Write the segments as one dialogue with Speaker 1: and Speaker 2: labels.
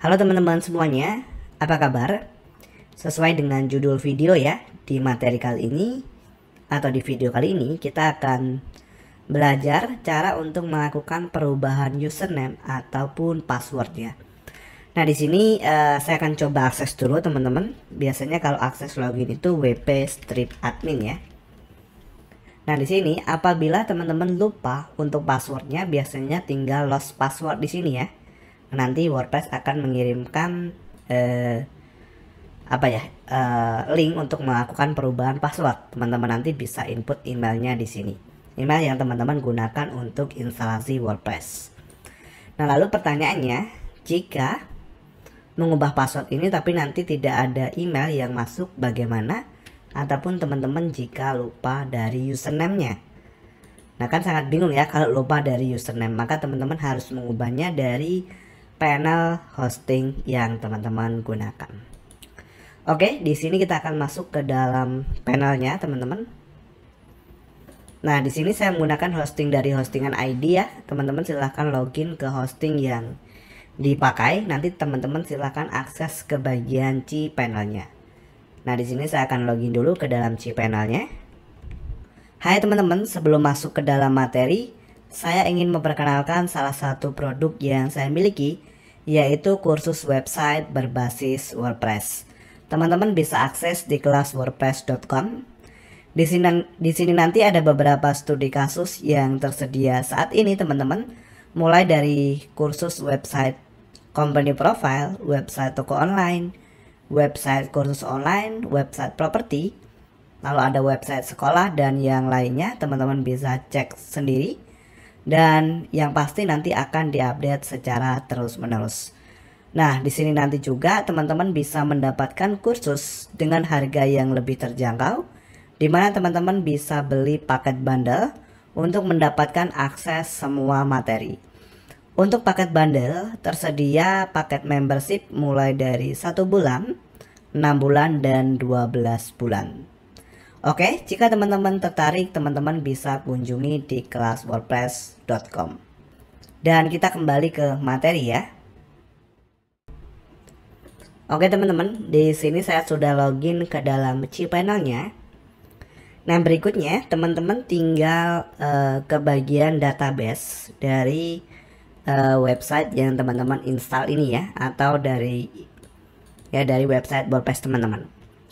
Speaker 1: Halo teman-teman semuanya, apa kabar? Sesuai dengan judul video ya, di materi kali ini atau di video kali ini kita akan belajar cara untuk melakukan perubahan username ataupun password ya. Nah di sini uh, saya akan coba akses dulu teman-teman. Biasanya kalau akses login itu wp strip admin ya. Nah di sini apabila teman-teman lupa untuk passwordnya biasanya tinggal lost password di sini ya nanti WordPress akan mengirimkan eh, apa ya eh, link untuk melakukan perubahan password teman-teman nanti bisa input emailnya di sini email yang teman-teman gunakan untuk instalasi WordPress nah lalu pertanyaannya jika mengubah password ini tapi nanti tidak ada email yang masuk bagaimana ataupun teman-teman jika lupa dari username-nya. Nah kan sangat bingung ya kalau lupa dari username maka teman-teman harus mengubahnya dari panel hosting yang teman-teman gunakan. Oke, di sini kita akan masuk ke dalam panelnya, teman-teman. Nah, di sini saya menggunakan hosting dari hostingan ID ya. Teman-teman silahkan login ke hosting yang dipakai. Nanti teman-teman silahkan akses ke bagian C panelnya. Nah, di sini saya akan login dulu ke dalam C panelnya. Hai teman-teman, sebelum masuk ke dalam materi, saya ingin memperkenalkan salah satu produk yang saya miliki yaitu kursus website berbasis WordPress. Teman-teman bisa akses di kelas wordpress.com. Di sini, di sini nanti ada beberapa studi kasus yang tersedia saat ini teman-teman. Mulai dari kursus website company profile, website toko online, website kursus online, website property, lalu ada website sekolah dan yang lainnya teman-teman bisa cek sendiri dan yang pasti nanti akan diupdate secara terus-menerus. Nah, di sini nanti juga teman-teman bisa mendapatkan kursus dengan harga yang lebih terjangkau di mana teman-teman bisa beli paket bundle untuk mendapatkan akses semua materi. Untuk paket bundle tersedia paket membership mulai dari satu bulan, enam bulan dan 12 bulan. Oke, jika teman-teman tertarik, teman-teman bisa kunjungi di kelas wordpress.com. Dan kita kembali ke materi ya. Oke teman-teman, di sini saya sudah login ke dalam cpanelnya. Nah berikutnya teman-teman tinggal uh, ke bagian database dari uh, website yang teman-teman install ini ya, atau dari ya dari website WordPress teman-teman.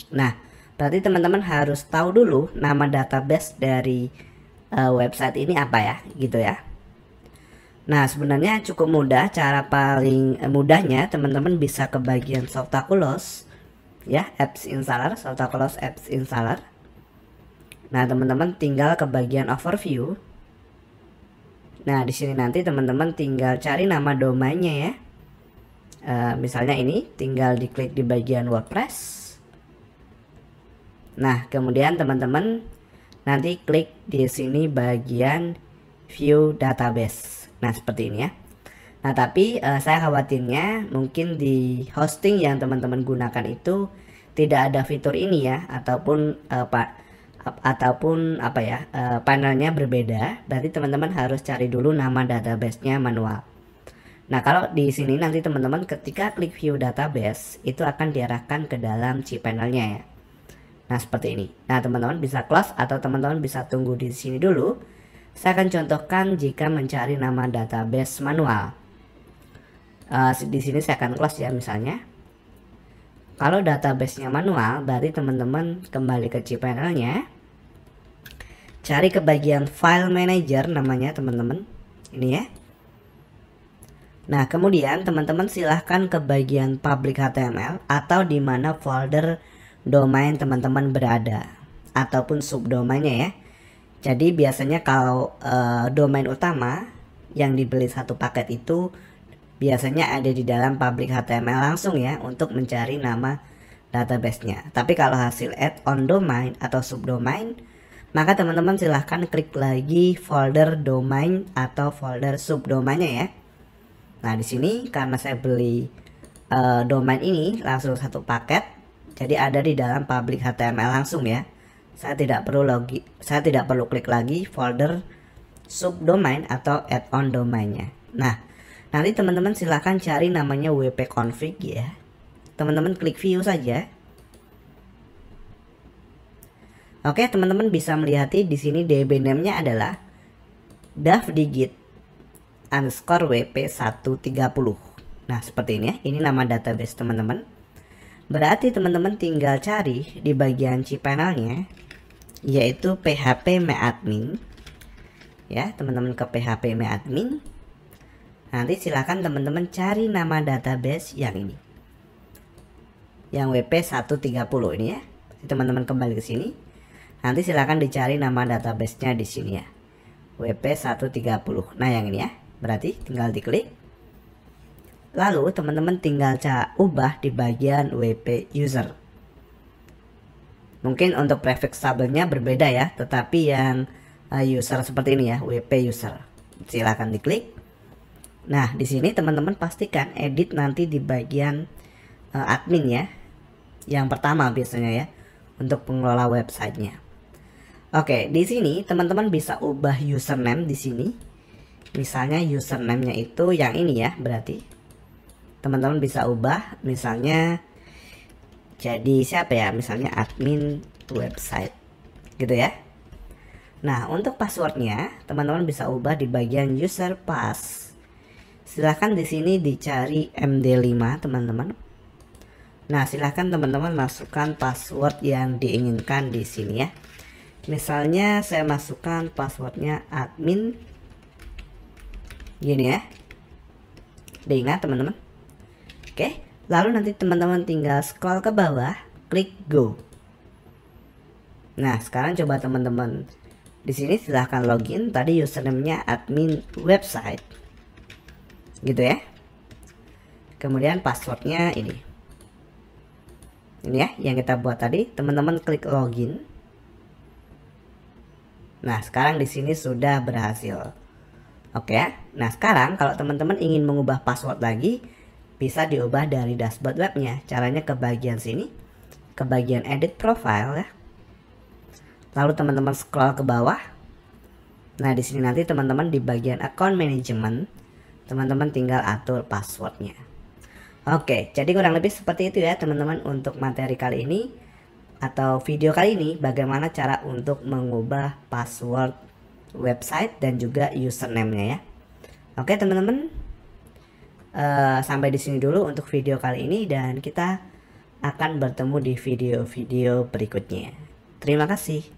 Speaker 1: Nah Berarti teman-teman harus tahu dulu nama database dari uh, website ini apa ya, gitu ya. Nah, sebenarnya cukup mudah. Cara paling eh, mudahnya teman-teman bisa ke bagian Softaculous, ya, apps installer, Softaculous apps installer. Nah, teman-teman tinggal ke bagian overview. Nah, di sini nanti teman-teman tinggal cari nama domainnya ya. Uh, misalnya ini tinggal diklik di bagian WordPress. Nah, kemudian teman-teman nanti klik di sini bagian view database. Nah, seperti ini ya. Nah, tapi uh, saya khawatirnya mungkin di hosting yang teman-teman gunakan itu tidak ada fitur ini ya ataupun uh, eh, Pak ataupun apa ya uh, panelnya berbeda berarti teman-teman harus cari dulu nama databasenya manual nah kalau di sini nanti teman-teman ketika klik view database itu akan diarahkan ke dalam cpanelnya ya Nah seperti ini. Nah teman-teman bisa close atau teman-teman bisa tunggu di sini dulu. Saya akan contohkan jika mencari nama database manual. Uh, di sini saya akan close ya misalnya. Kalau databasenya manual, berarti teman-teman kembali ke cPanel-nya. Cari ke bagian file manager namanya teman-teman. Ini ya. Nah, kemudian teman-teman silahkan ke bagian public HTML atau di mana folder domain teman-teman berada ataupun subdomainnya ya. Jadi biasanya kalau e, domain utama yang dibeli satu paket itu biasanya ada di dalam public HTML langsung ya untuk mencari nama databasenya. Tapi kalau hasil add-on domain atau subdomain, maka teman-teman silahkan klik lagi folder domain atau folder subdomainnya ya. Nah di sini karena saya beli e, domain ini langsung satu paket, jadi ada di dalam public HTML langsung ya. Saya tidak perlu logi, saya tidak perlu klik lagi folder subdomain atau add-on domainnya. Nah, nanti teman-teman silahkan cari namanya wp-config ya. Teman-teman klik view saja. Oke, teman-teman bisa melihat di sini DB name-nya adalah davdigit underscore wp130. Nah, seperti ini ya. Ini nama database teman-teman. Berarti teman-teman tinggal cari di bagian cPanelnya yaitu php admin ya teman-teman ke php admin nanti silakan teman-teman cari nama database yang ini yang wp130 ini ya teman-teman kembali ke sini nanti silakan dicari nama databasenya di sini ya wp130 nah yang ini ya berarti tinggal diklik Lalu teman-teman tinggal ubah di bagian WP user. Mungkin untuk prefix tabelnya berbeda ya, tetapi yang eh, user seperti ini ya, WP user. Silahkan diklik. Nah, di sini teman-teman pastikan edit nanti di bagian eh, admin ya. Yang pertama biasanya ya, untuk pengelola websitenya. Oke, di sini teman-teman bisa ubah username di sini. Misalnya username-nya itu yang ini ya, berarti teman-teman bisa ubah misalnya jadi siapa ya misalnya admin website gitu ya nah untuk passwordnya teman-teman bisa ubah di bagian user pass silahkan di sini dicari md5 teman-teman nah silahkan teman-teman masukkan password yang diinginkan di sini ya misalnya saya masukkan passwordnya admin gini ya diingat teman-teman Oke, lalu nanti teman-teman tinggal scroll ke bawah, klik go. Nah, sekarang coba teman-teman di sini silahkan login tadi username-nya admin website gitu ya kemudian passwordnya ini ini ya yang kita buat tadi teman-teman klik login nah sekarang di sini sudah berhasil oke ya nah sekarang kalau teman-teman ingin mengubah password lagi bisa diubah dari dashboard webnya. Caranya ke bagian sini, ke bagian edit profile ya. Lalu teman-teman scroll ke bawah. Nah di sini nanti teman-teman di bagian account management, teman-teman tinggal atur passwordnya. Oke, jadi kurang lebih seperti itu ya teman-teman untuk materi kali ini atau video kali ini bagaimana cara untuk mengubah password website dan juga username-nya ya. Oke teman-teman, Eh, sampai di sini dulu untuk video kali ini dan kita akan bertemu di video-video berikutnya. Terima kasih.